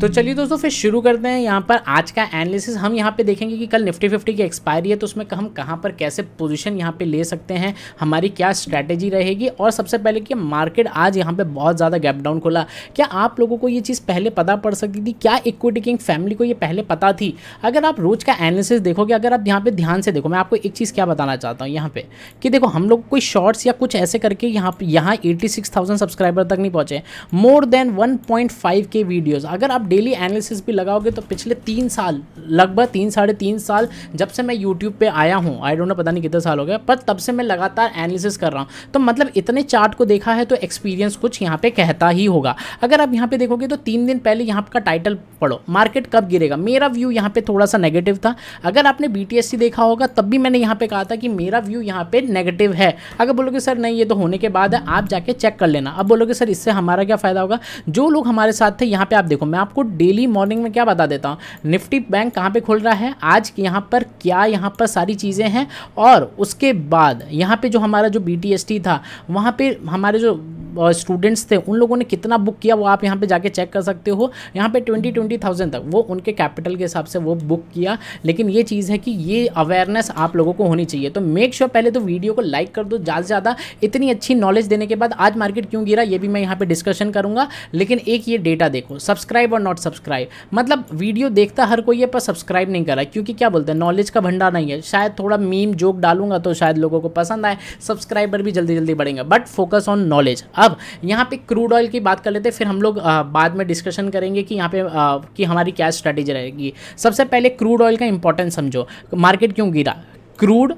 तो चलिए दोस्तों फिर शुरू करते हैं यहाँ पर आज का एनालिसिस हम यहाँ पे देखेंगे कि कल निफ्टी फिफ्टी की एक्सपायरी है तो उसमें हम कहाँ पर कैसे पोजीशन यहाँ पे ले सकते हैं हमारी क्या स्ट्रैटेजी रहेगी और सबसे पहले कि मार्केट आज यहाँ पे बहुत ज़्यादा गैप डाउन खोला क्या आप लोगों को ये चीज़ पहले पता पड़ सकती थी क्या इक्विटी किंग फैमिली को ये पहले पता थी अगर आप रोज़ का एनालिसिस देखोगे अगर आप यहाँ पर ध्यान से देखो मैं आपको एक चीज़ क्या बताना चाहता हूँ यहाँ पर कि देखो हम लोग कोई शॉर्ट्स या कुछ ऐसे करके यहाँ यहाँ एटी सब्सक्राइबर तक नहीं पहुँचे more than one K videos अगर आप डेली एनालिसिस भी लगाओगे तो पिछले तीन साल लगभग तीन साढ़े तीन साल जब से मैं यूट्यूब पे आया हूँ आई डोंट नो पता नहीं कितने साल हो गया पर तब से मैं लगातार एनालिसिस कर रहा हूँ तो मतलब इतने चार्ट को देखा है तो एक्सपीरियंस कुछ यहाँ पे कहता ही होगा अगर आप यहाँ पे देखोगे तो तीन दिन पहले यहाँ का टाइटल पढ़ो मार्केट कब गिरेगा मेरा व्यू यहाँ पे थोड़ा सा नेगेटिव था अगर आपने बी देखा होगा तब भी मैंने यहाँ पे कहा था कि मेरा व्यू यहाँ पे नेगेटिव है अगर बोलोगे सर नहीं ये तो होने के बाद आप जाके चेक कर लेना अब बोलोगे सर इससे हमारा क्या फ़ायदा होगा जो लोग हमारे साथ थे यहाँ पे आप देखो मैं आपको डेली मॉर्निंग में क्या बता देता हूँ निफ्टी बैंक कहाँ पे खुल रहा है आज यहाँ पर क्या यहाँ पर सारी चीज़ें हैं और उसके बाद यहाँ पे जो हमारा जो बी था वहाँ पे हमारे जो स्टूडेंट्स थे उन लोगों ने कितना बुक किया वो आप यहाँ पे जाके चेक कर सकते हो यहाँ पे ट्वेंटी ट्वेंटी थाउजेंड तक वो उनके कैपिटल के हिसाब से वो बुक किया लेकिन ये चीज़ है कि ये अवेयरनेस आप लोगों को होनी चाहिए तो मेक श्योर sure पहले तो वीडियो को लाइक कर दो ज़्यादा से ज़्यादा इतनी अच्छी नॉलेज देने के बाद आज मार्केट क्यों गिरा ये भी मैं यहाँ पर डिस्कशन करूँगा लेकिन एक ये डेटा देखो सब्सक्राइब और नॉट सब्सक्राइब मतलब वीडियो देखता हर कोई है पर सब्सक्राइब नहीं करा क्योंकि क्या बोलते हैं नॉलेज का भंडार नहीं है शायद थोड़ा मीम जोक डालूंगा तो शायद लोगों को पसंद आए सब्सक्राइबर भी जल्दी जल्दी बढ़ेंगे बट फोकस ऑन नॉलेज अब अब यहाँ पे क्रूड ऑयल की बात कर लेते हैं फिर हम लोग बाद में डिस्कशन करेंगे कि यहाँ पे कि हमारी क्या स्ट्रैटेजी रहेगी सबसे पहले क्रूड ऑयल का इंपॉर्टेंस समझो मार्केट क्यों गिरा क्रूड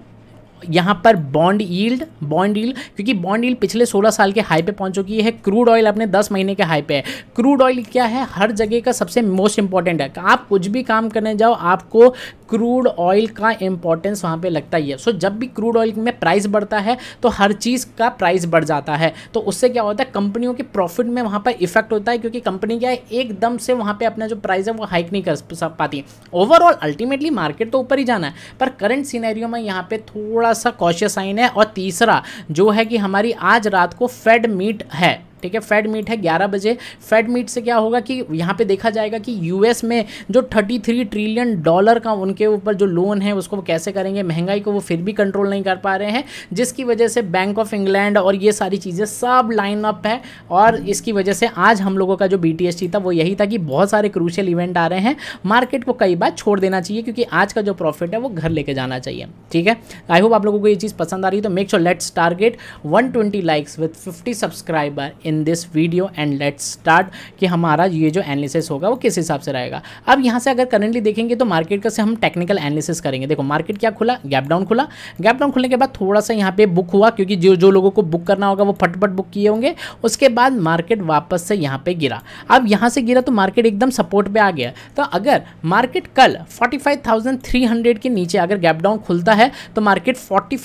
यहाँ पर बॉन्ड ईल्ड बॉन्ड ईल्ड क्योंकि बॉन्ड ईल्ड पिछले 16 साल के हाई पे पहुंच चुकी है क्रूड ऑयल अपने 10 महीने के हाई पे है क्रूड ऑयल क्या है हर जगह का सबसे मोस्ट इंपॉर्टेंट है आप कुछ भी काम करने जाओ आपको क्रूड ऑयल का इंपॉर्टेंस वहाँ पे लगता ही है सो so, जब भी क्रूड ऑयल में प्राइस बढ़ता है तो हर चीज़ का प्राइस बढ़ जाता है तो उससे क्या होता है कंपनियों के प्रॉफिट में वहाँ पर इफेक्ट होता है क्योंकि कंपनी क्या है एकदम से वहाँ पे अपना जो प्राइस है वो हाइक नहीं कर पाती ओवरऑल अल्टीमेटली मार्केट तो ऊपर ही जाना है पर करंट सीनैरियो में यहाँ पे थोड़ा थोड़ा सा कॉशियस साइन है और तीसरा जो है कि हमारी आज रात को फेड मीट है ठीक है फेड मीट है ग्यारह बजे फेड मीट से क्या होगा कि यहाँ पे देखा जाएगा कि यूएस में जो थर्टी थ्री ट्रिलियन डॉलर का उनके ऊपर जो लोन है उसको वो कैसे करेंगे महंगाई को वो फिर भी कंट्रोल नहीं कर पा रहे हैं जिसकी वजह से बैंक ऑफ इंग्लैंड और ये सारी चीज़ें सब लाइन अप है और इसकी वजह से आज हम लोगों का जो बी टी था वो यही था कि बहुत सारे क्रूशियल इवेंट आ रहे हैं मार्केट को कई बार छोड़ देना चाहिए क्योंकि आज का जो प्रॉफिट है वो घर लेके जाना चाहिए ठीक है आई होप आप लोगों को ये चीज़ पसंद आ रही है तो make sure let's target one likes with fifty subscriber in this video and let's start कि हमारा ये जो एनालिसिस होगा वो किस हिसाब से रहेगा अब यहाँ से अगर करेंटली देखेंगे तो मार्केट का से हम टेक्निकल एनालिसिस करेंगे देखो मार्केट क्या खुला गैप डाउन खुला गैप डाउन खुलने के बाद थोड़ा सा यहाँ पे बुक हुआ क्योंकि जो जो लोगों को बुक करना होगा वो फटफट बुक किए होंगे उसके बाद मार्केट वापस से यहाँ पर गिरा अब यहाँ से गिरा तो मार्केट एकदम सपोर्ट पर आ गया तो अगर मार्केट कल फोर्टी के नीचे अगर गैप डाउन खुलता है तो मार्केट फोर्टी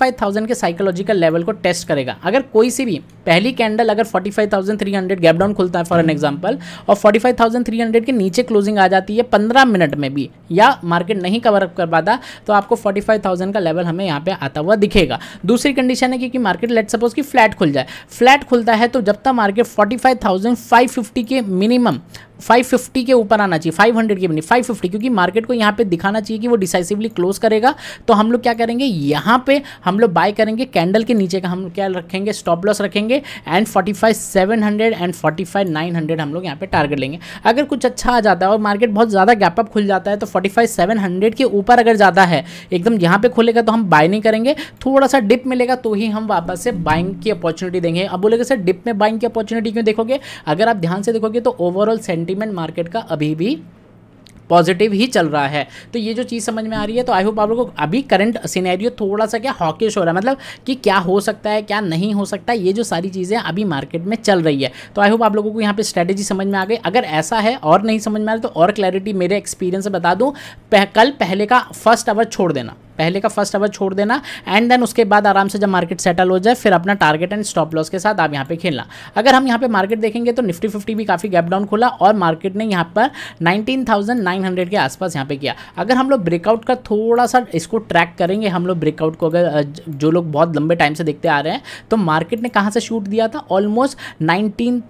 के साइकोलॉजिकल लेवल को टेस्ट करेगा अगर कोई सी भी पहली कैंडल अगर 45,300 गैप डाउन खुलता है फॉर एन एग्जांपल और 45,300 के नीचे क्लोजिंग आ जाती है 15 मिनट में भी या मार्केट नहीं कवर अप कर पाता तो आपको 45,000 का लेवल हमें यहाँ पे आता हुआ दिखेगा दूसरी कंडीशन है क्योंकि मार्केट लेट सपोज कि फ्लैट खुल जाए फ्लैट खुलता है तो जब तक मार्केट फोर्टी के मिनिमम 550 के ऊपर आना चाहिए 500 के बनी 550 क्योंकि मार्केट को यहाँ पे दिखाना चाहिए कि वो डिसाइसिवली क्लोज करेगा तो हम लोग क्या करेंगे यहाँ पे हम लोग बाय करेंगे कैंडल के नीचे का हम क्या रखेंगे स्टॉप लॉस रखेंगे and forty five seven hundred and forty five nine hundred हम लोग यहाँ पे टारगेट लेंगे अगर कुछ अच्छा आ जाता है और मार्केट बहुत ज़्यादा गैप अप खुल जाता है तो फोर्टी फाइव सेवन हंड्रेड के ऊपर अगर ज़्यादा है एकदम यहाँ पे खुलेगा तो हम बाय नहीं करेंगे थोड़ा सा डिप मिलेगा तो ही हम वापस से बाइंग की अपॉर्चुनिटी देंगे अब बोलेगा सर डिप में बाइंग की अपॉर्चुनिटी क्यों देखोगे अगर आप ध्यान से देखोगे तो ओवरऑल सेंटी सेंटीमेंट मार्केट का अभी भी पॉजिटिव ही चल रहा है तो ये जो चीज़ समझ में आ रही है तो आई होप आप लोगों को अभी करंट सिनेरियो थोड़ा सा क्या हॉकिश हो रहा है मतलब कि क्या हो सकता है क्या नहीं हो सकता ये जो सारी चीज़ें अभी मार्केट में चल रही है तो आई होप आप लोगों को यहाँ पे स्ट्रैटेजी समझ में आ गई अगर ऐसा है और नहीं समझ में आ रहा तो और क्लैरिटी मेरे एक्सपीरियंस से बता दूँ पह, कल पहले का फर्स्ट आवर छोड़ देना पहले का फर्स्ट अवर छोड़ देना एंड देन उसके बाद आराम से जब मार्केट सेटल हो जाए फिर अपना टारगेट एंड स्टॉप लॉस के साथ आप यहाँ पे खेलना अगर हम यहाँ पे मार्केट देखेंगे तो निफ्टी फिफ्टी भी काफ़ी गैप डाउन खुला और मार्केट ने यहाँ पर 19,900 के आसपास यहाँ पे किया अगर हम लोग ब्रेकआउट का थोड़ा सा इसको ट्रैक करेंगे हम लोग ब्रेकआउट को अगर जो लोग बहुत लंबे टाइम से देखते आ रहे हैं तो मार्केट ने कहाँ से शूट दिया था ऑलमोस्ट नाइनटीन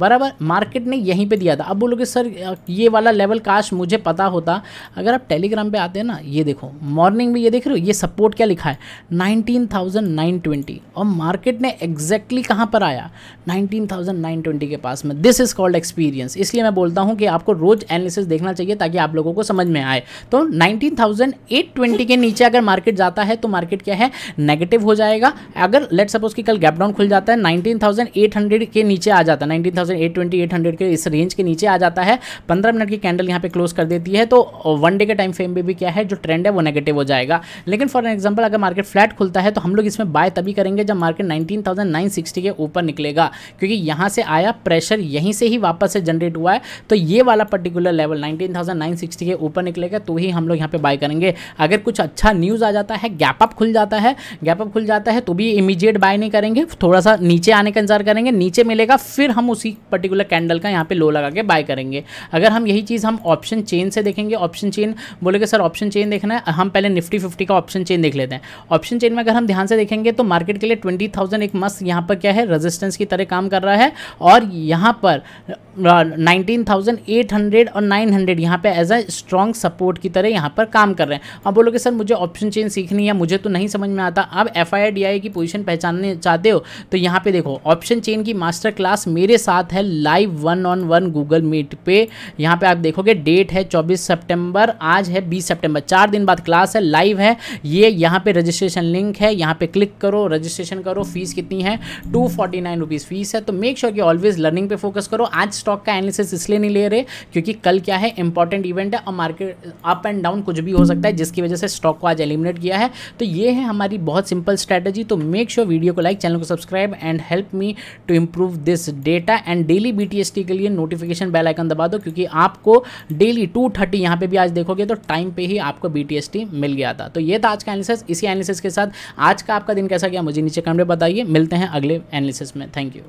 बराबर मार्केट ने यहीं पर दिया था अब बोलोगे सर ये वाला लेवल काश मुझे पता होता अगर आप टेलीग्राम पर आते हैं ना ये ये देखो मॉर्निंग में ये देख रहे हो ये सपोर्ट क्या लिखा है 19,920 और मार्केट ने एग्जैक्टली exactly कहाँ पर आया 19,920 के पास में दिस इज़ कॉल्ड एक्सपीरियंस इसलिए मैं बोलता हूँ कि आपको रोज एनालिसिस देखना चाहिए ताकि आप लोगों को समझ में आए तो 19,820 के नीचे अगर मार्केट जाता है तो मार्केट क्या है नेगेटिव हो जाएगा अगर लेट सपोज कि कल गैप डाउन खुल जाता है 19,800 के नीचे आ जाता है 19,820 800 के इस रेंज के नीचे आ जाता है पंद्रह मिनट की कैंडल यहाँ पे क्लोज कर देती है तो वन uh, डे के टाइम फ्रेम में भी क्या है जो ट्रेंड है वो नेगेटिव हो जाएगा लेकिन फॉर एग्जाम्पल अगर मार्केट फ्लैट खुलता है तो हम लोग इसमें बाय तभी करेंगे जब मार्केट नाइनटीन के ऊपर निकलेगा क्योंकि यहाँ से आया प्रेशर यहीं से ही वापस से जनरेट हुआ है तो ये वाला पर्टिकुलर लेवल नाइनटीन के ऊपर निकलेगा तो ही हम लोग यहाँ पर बाय करेंगे अगर कुछ अच्छा न्यूज़ आ जाता है गैप अप खुल जाता है गैप अप खुल जाता है तो भी इमीजिएट बाय नहीं करेंगे थोड़ा सा नीचे आने का इंतजार करेंगे नीचे मिलेगा फिर हम उसी पर्टिकुलर कैंडल का यहाँ पे लो लगा के बाय करेंगे अगर हम यही चीज़ हम ऑप्शन चेन से देखेंगे ऑप्शन चेन बोलेगे सर ऑप्शन चेन देखना है हम पहले निफ्टी फिफ्टी का ऑप्शन चेन देख लेते हैं ऑप्शन चेन में अगर हम ध्यान से देखेंगे तो मार्केट के लिए ट्वेंटी थाउजेंड एक मस्त यहाँ पर क्या है रेजिस्टेंस की तरह काम कर रहा है और यहाँ पर नाइनटीन थाउजेंड एट हंड्रेड और नाइन हंड्रेड यहाँ पर एज अ स्ट्रॉन्ग सपोर्ट की तरह यहाँ पर काम कर रहे हैं अब बोलोगे सर मुझे ऑप्शन चेन सीखनी है मुझे तो नहीं समझ में आता अब एफ की पोजिशन पहचानने चाहते हो तो यहाँ पर देखो ऑप्शन चेन की मास्टर क्लास मेरे साथ है live one on one Google Meet पर यहाँ पर आप देखोगे डेट है चौबीस सेप्टेम्बर आज है बीस सेप्टेम्बर चार चार दिन बाद क्लास है लाइव है ये यहाँ पे रजिस्ट्रेशन लिंक है यहाँ पे क्लिक करो रजिस्ट्रेशन करो फीस कितनी है two forty nine rupees fees है तो मेक श्योर sure कि ऑलवेज लर्निंग पे फोकस करो आज स्टॉक का एनालिसिस इसलिए नहीं ले रहे क्योंकि कल क्या है इंपॉर्टेंट इवेंट है और मार्केट अप एंड डाउन कुछ भी हो सकता है जिसकी वजह से स्टॉक को आज एलिमिनेट किया है तो ये है हमारी बहुत सिंपल स्ट्रैटेजी तो मेक श्योर वीडियो को लाइक चैनल को subscribe and help me to improve this data and daily बी के लिए नोटिफिकेशन बेल आइकन दबा दो क्योंकि आपको डेली टू थर्टी यहाँ पर भी आज देखोगे तो टाइम पे ही आपको बी मिल गया था तो ये था आज का एनालिसिस इसी एनालिसिस के साथ आज का आपका दिन कैसा गया मुझे नीचे कमरे बताइए मिलते हैं अगले एनालिसिस में थैंक यू